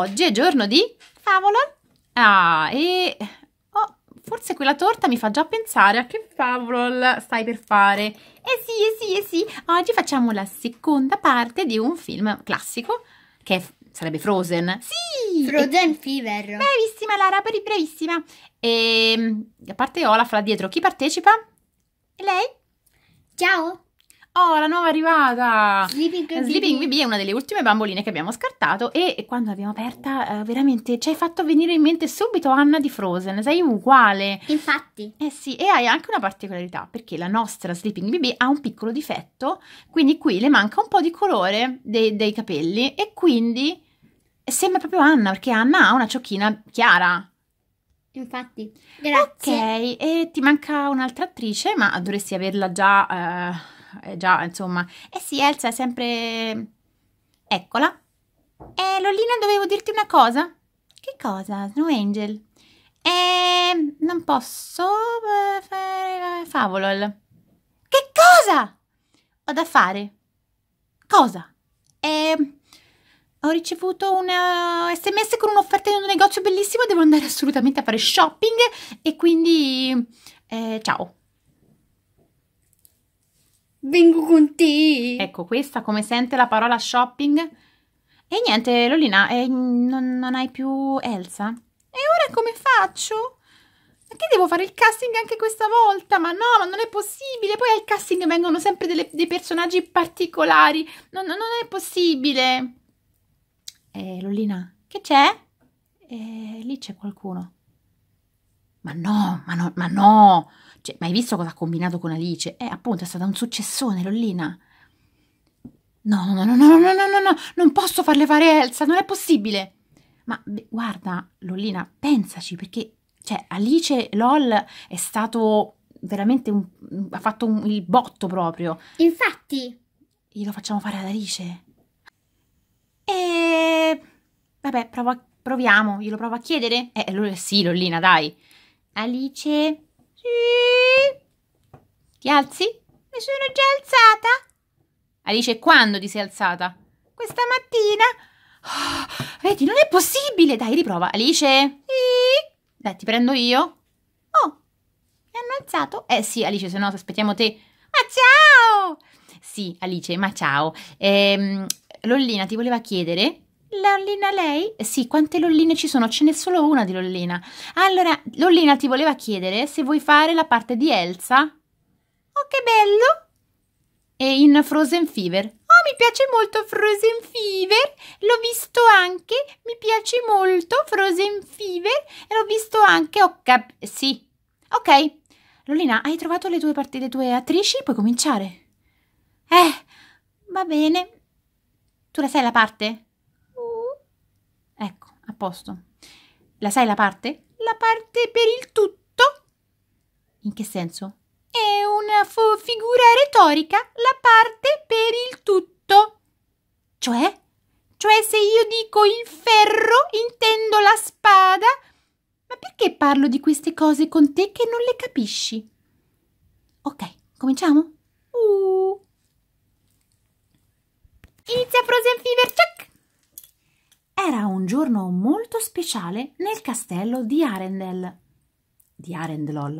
Oggi è giorno di favola. Ah, e oh, forse quella torta mi fa già pensare a che favola stai per fare. Eh sì, eh sì, eh sì. Oggi facciamo la seconda parte di un film classico che è, sarebbe Frozen. Sì! Frozen e... Fever. Bravissima Lara, bravissima. E ehm, a parte Olaf là dietro, chi partecipa? lei? Ciao! oh la nuova arrivata Sleeping, Sleeping BB. BB è una delle ultime bamboline che abbiamo scartato e, quando l'abbiamo aperta eh, veramente ci hai fatto venire in mente subito Anna di Frozen sei uguale infatti eh sì e hai anche una particolarità perché la nostra Sleeping BB ha un piccolo difetto quindi qui le manca un po' di colore dei, dei capelli e quindi sembra proprio Anna perché Anna ha una ciocchina chiara Infatti, grazie. Ok, e ti manca un'altra attrice, ma dovresti averla già eh, eh già, insomma. Eh sì, Elsa è sempre... Eccola. Eh, Lollina, dovevo dirti una cosa. Che cosa, Snow Angel? Eh, non posso eh, fare Favolol. Che cosa? Ho da fare. Cosa? Eh, ho ricevuto un sms con un'offerta di un negozio bellissimo, devo andare assolutamente a fare shopping e quindi eh, ciao. Vengo con te. Ecco questa, come sente la parola shopping? E niente, Lolina, eh, non, non hai più Elsa? E ora come faccio? Perché devo fare il casting anche questa volta? Ma no, ma non è possibile. Poi al casting vengono sempre delle, dei personaggi particolari. No, no, non è possibile. Eh, Lolina, che c'è? Eh, lì c'è qualcuno. Ma no, ma no, ma no! Cioè, ma hai visto cosa ha combinato con Alice? Eh, appunto, è stata un successone, Lollina. No, no, no, no, no, no, no, no, no, non posso farle fare Elsa, non è possibile. Ma beh, guarda, Lollina, pensaci, perché, cioè, Alice LOL è stato veramente un, ha fatto un, il botto proprio. Infatti. Glielo facciamo fare ad Alice. E... Vabbè, provo a, proviamo, glielo provo a chiedere. Eh, allora sì, Lollina, dai. Alice? Sì. Ti alzi? Mi sono già alzata. Alice, quando ti sei alzata? Questa mattina. Oh, vedi, non è possibile. Dai, riprova. Alice? Sì. Dai, ti prendo io. Oh, mi hanno alzato? Eh sì, Alice, se no aspettiamo te. Ma ciao! Sì, Alice, ma ciao. Ehm, Lollina ti voleva chiedere Lollina lei? Eh sì, quante lolline ci sono? Ce n'è solo una di lollina. Allora, lollina ti voleva chiedere se vuoi fare la parte di Elsa. Oh, che bello! E in Frozen Fever. Oh, mi piace molto Frozen Fever. L'ho visto anche. Mi piace molto Frozen Fever. E l'ho visto anche. Ho cap- sì. Ok. Lollina, hai trovato le tue, part- le tue attrici? Puoi cominciare. Eh, va bene. Tu la sai la parte? Ecco, a posto. La sai la parte? La parte per il tutto? In che senso? È una figura retorica, la parte per il tutto. Cioè? Cioè se io dico il ferro, intendo la spada. Ma perché parlo di queste cose con te che non le capisci? Ok, cominciamo? Uh. Inizia Frozen Fever, ciac! Era un giorno molto speciale nel castello di Arendel. Di Arendelol.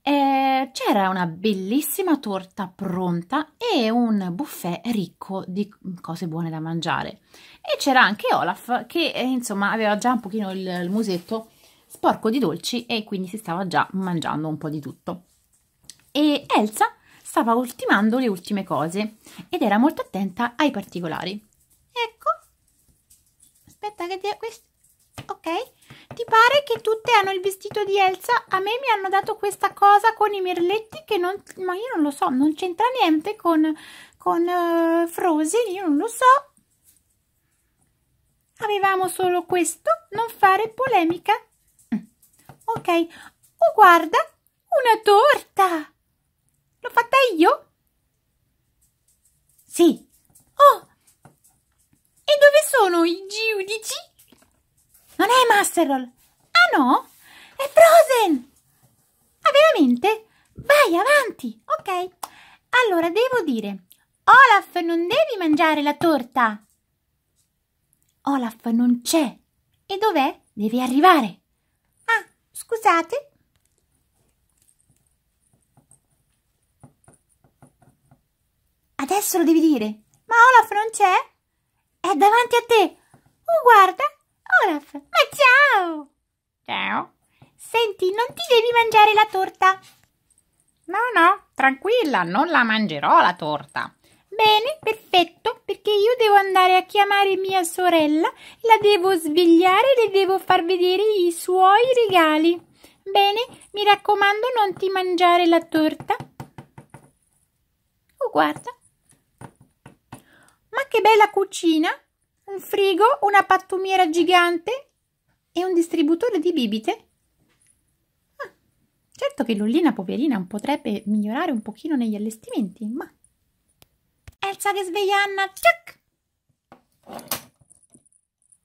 Eh, c'era una bellissima torta pronta e un buffet ricco di cose buone da mangiare. E c'era anche Olaf che eh, insomma aveva già un pochino il, il musetto sporco di dolci e quindi si stava già mangiando un po' di tutto. E Elsa stava ultimando le ultime cose ed era molto attenta ai particolari aspetta che questo ok ti pare che tutte hanno il vestito di Elsa a me mi hanno dato questa cosa con i merletti che non ma io non lo so non c'entra niente con con uh, eh, Frozen io non lo so avevamo solo questo non fare polemica mm. ok oh guarda una torta l'ho fatta io sì oh e dove sono i giudici? Non è Masterol. Ah no? È Frozen. Ah veramente? Vai avanti. Ok. Allora devo dire, Olaf non devi mangiare la torta. Olaf non c'è. E dov'è? Devi arrivare. Ah, scusate. Adesso lo devi dire. Ma Olaf non c'è? È davanti a te! Oh, guarda! Olaf, ma ciao! Ciao! Senti, non ti devi mangiare la torta! No, no, tranquilla, non la mangerò la torta! Bene, perfetto, perché io devo andare a chiamare mia sorella, la devo svegliare e le devo far vedere i suoi regali. Bene, mi raccomando, non ti mangiare la torta. Oh, guarda, ma che bella cucina! Un frigo, una pattumiera gigante e un distributore di bibite. Ah, certo che Lullina poverina potrebbe migliorare un pochino negli allestimenti, ma... Elsa che sveglia Anna, ciac!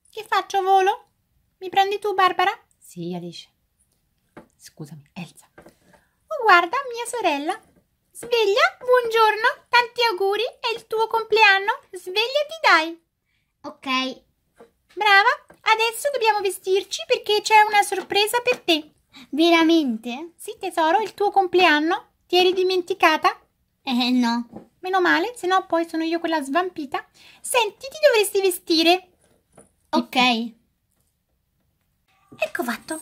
Che faccio, volo? Mi prendi tu, Barbara? Sì, Alice. Scusami, Elsa. Oh, guarda, mia sorella, Sveglia, buongiorno, tanti auguri, è il tuo compleanno, svegliati dai. Ok. Brava, adesso dobbiamo vestirci perché c'è una sorpresa per te. Veramente? Sì, tesoro, il tuo compleanno? Ti eri dimenticata? Eh, no. Meno male, se no poi sono io quella svampita. Senti, ti dovresti vestire. Ok. Ecco fatto.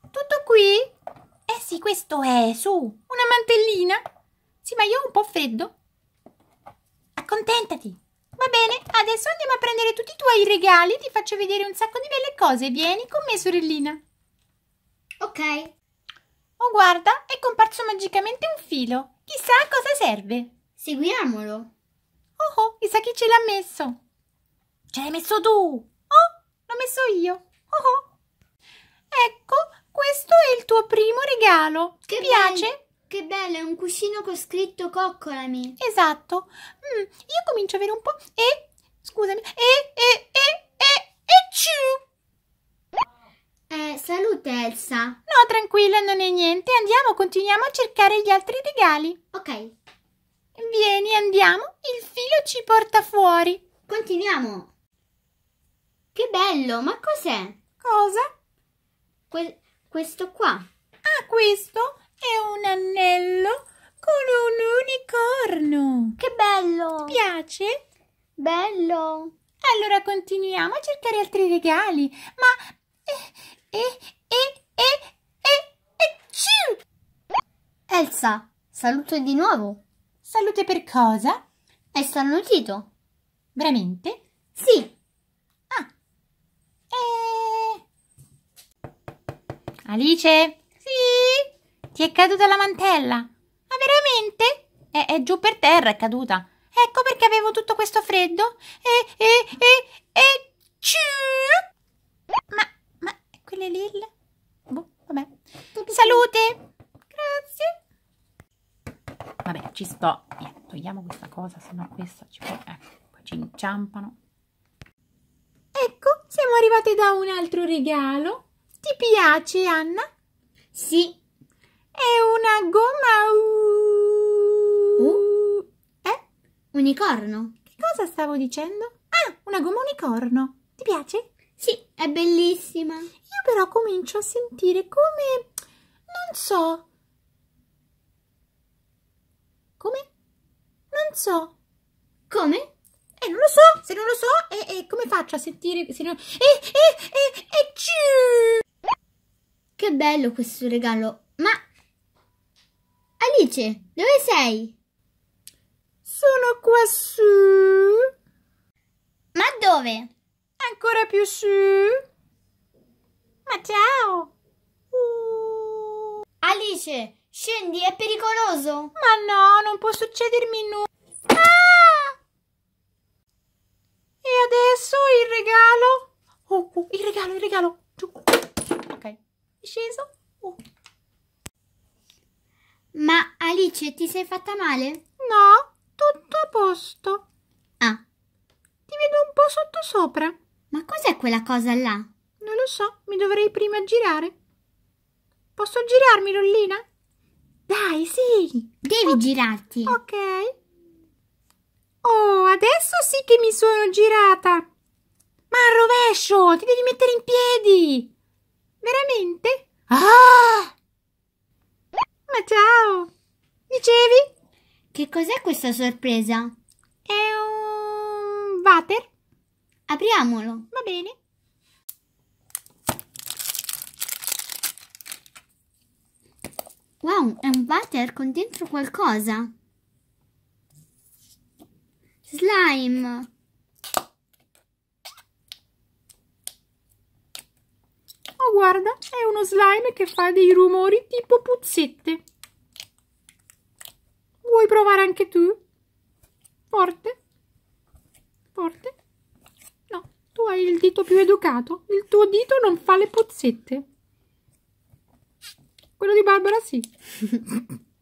Tutto qui? Eh sì, questo è, su, una mantellina. Sì, ma io ho un po' freddo. Accontentati. Va bene, adesso andiamo a prendere tutti i tuoi regali, ti faccio vedere un sacco di belle cose. Vieni con me, sorellina. Ok. Oh, guarda, è comparso magicamente un filo. Chissà a cosa serve. Seguiamolo. Oh, oh, chissà chi ce l'ha messo. Ce l'hai messo tu. Oh, l'ho messo io. Oh, oh. Ecco, questo è il tuo primo regalo. Che Ti bello. piace? Che bello, è un cuscino con scritto coccolami. Esatto. Mm, io comincio a avere un po'... E... Scusami. E... E... E... E... E... Ciu. Eh, salute Elsa. No, tranquilla, non è niente. Andiamo, continuiamo a cercare gli altri regali. Ok. Vieni, andiamo. Il filo ci porta fuori. Continuiamo. Che bello, ma cos'è? Cosa? Que questo qua. Ah, questo? e un anello con un unicorno. Che bello! Ti piace? Bello! Allora continuiamo a cercare altri regali. Ma... E... E... E... E... E... eh, eh, eh, eh Elsa, saluto di nuovo. Salute per cosa? È starnutito. Veramente? Sì. Ah. Eh. Alice? Sì. Ti è caduta la mantella? Ma veramente? È, è giù per terra, è caduta. Ecco perché avevo tutto questo freddo. E, e, e, e, ciu! Ma, ma, quelle lille? Boh, vabbè. Salute! Grazie! Vabbè, ci sto. Eh, togliamo questa cosa, se no questa ci può... Ecco, poi ci inciampano. Ecco, siamo arrivate da un altro regalo. Ti piace, Anna? Sì, gomma... Uh? Eh? Unicorno. Che cosa stavo dicendo? Ah, una gomma unicorno. Ti piace? Sì, è bellissima. Io però comincio a sentire come... Non so... Come? Non so. Come? Eh, non lo so, se non lo so, e eh, eh, come faccio a sentire... Se non... Eh, eh, eh, eh, ciu! Che bello questo regalo, Alice, dove sei? Sono qua su. Ma dove? Ancora più su. Ma ciao. Uh. Alice, scendi, è pericoloso. Ma no, non può succedermi nulla. Ah! E adesso il regalo? Oh, oh, il regalo, il regalo. Giù. Ok, è sceso. Oh. Ma Alice, ti sei fatta male? No, tutto a posto. Ah. Ti vedo un po' sottosopra. Ma cos'è quella cosa là? Non lo so, mi dovrei prima girare. Posso girarmi, Rollina? Dai, sì. Devi oh, girarti. Ok. Oh, adesso sì che mi sono girata. Ma al rovescio, ti devi mettere in piedi. Veramente? Ah! Ma ciao! Dicevi? Che cos'è questa sorpresa? È un water. Apriamolo. Va bene. Wow, è un water con dentro qualcosa. Slime. guarda, è uno slime che fa dei rumori tipo puzzette. Vuoi provare anche tu? Forte? Forte? No, tu hai il dito più educato. Il tuo dito non fa le puzzette. Quello di Barbara sì.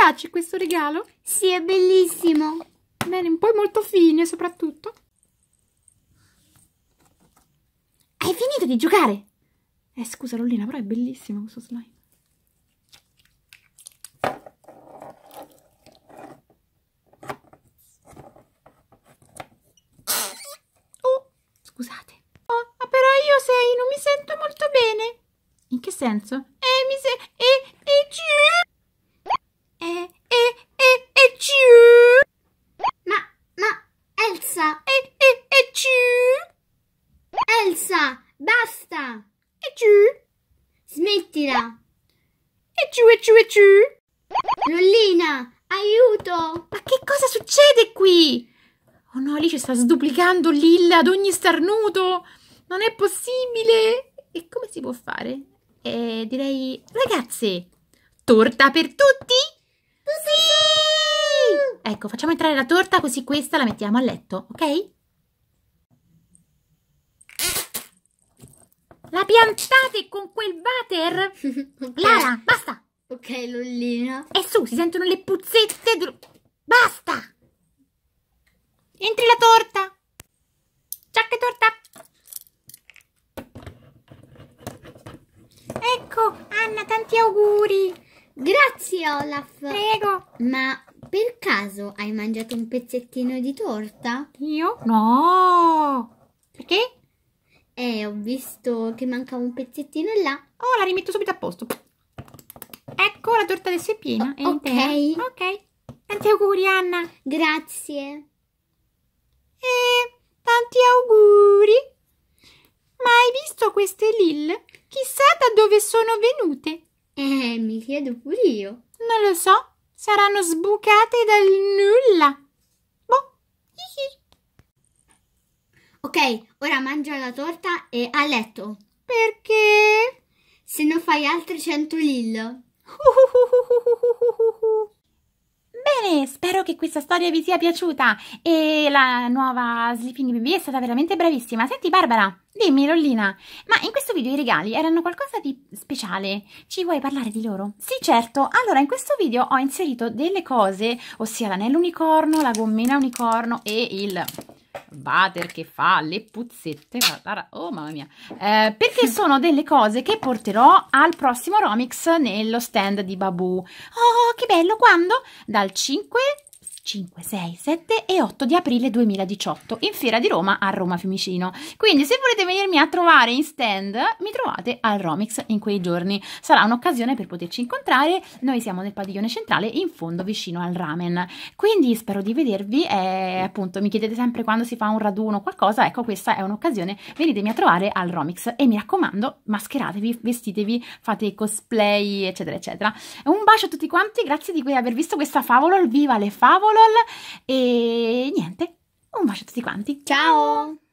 piace questo regalo? Sì, è bellissimo. Bene, poi molto fine soprattutto. Hai finito di giocare? Eh, scusa Lollina, però è bellissimo questo slime. Oh, scusate. Oh, però io sei, non mi sento molto bene. In che senso? succede qui? Oh no, Alice sta sduplicando Lilla ad ogni starnuto! Non è possibile! E come si può fare? Eh, direi... Ragazze, torta per tutti? Sì! Ecco, facciamo entrare la torta così questa la mettiamo a letto, ok? La piantate con quel water? okay. Lara, basta! Ok, Lollina. E su, si sentono le puzzette... Basta! Entri la torta! Ciao che torta! Ecco, Anna, tanti auguri! Grazie Olaf! Prego! Ma per caso hai mangiato un pezzettino di torta? Io? No! Perché? Eh, ho visto che mancava un pezzettino là. Oh, la rimetto subito a posto. Ecco, la torta adesso è piena. È ok. Intera. Ok. Tanti auguri, Anna. Grazie. E tanti auguri. Ma hai visto queste Lil? Chissà da dove sono venute. Eh, mi chiedo pure io. Non lo so. Saranno sbucate dal nulla. Boh. Ok, ora mangia la torta e a letto. Perché? Se no fai altre 100 Lil. Bene, spero che questa storia vi sia piaciuta e la nuova Sleeping Baby è stata veramente bravissima. Senti Barbara, dimmi Rollina, ma in questo video i regali erano qualcosa di speciale, ci vuoi parlare di loro? Sì certo, allora in questo video ho inserito delle cose, ossia l'anello unicorno, la gommina unicorno e il Vater che fa le puzzette, oh mamma mia, eh, perché sono delle cose che porterò al prossimo Romix nello stand di Babu. Oh, che bello, quando? Dal 5 5, 6, 7 e 8 di aprile 2018 in Fiera di Roma a Roma Fiumicino. Quindi se volete venirmi a trovare in stand mi trovate al Romix in quei giorni. Sarà un'occasione per poterci incontrare. Noi siamo nel padiglione centrale in fondo vicino al ramen. Quindi spero di vedervi e appunto mi chiedete sempre quando si fa un raduno o qualcosa, ecco questa è un'occasione. Venitemi a trovare al Romix e mi raccomando mascheratevi, vestitevi, fate cosplay eccetera eccetera. Un bacio a tutti quanti, grazie di aver visto questa favola, viva le favole! e niente, un bacio a tutti quanti. Ciao!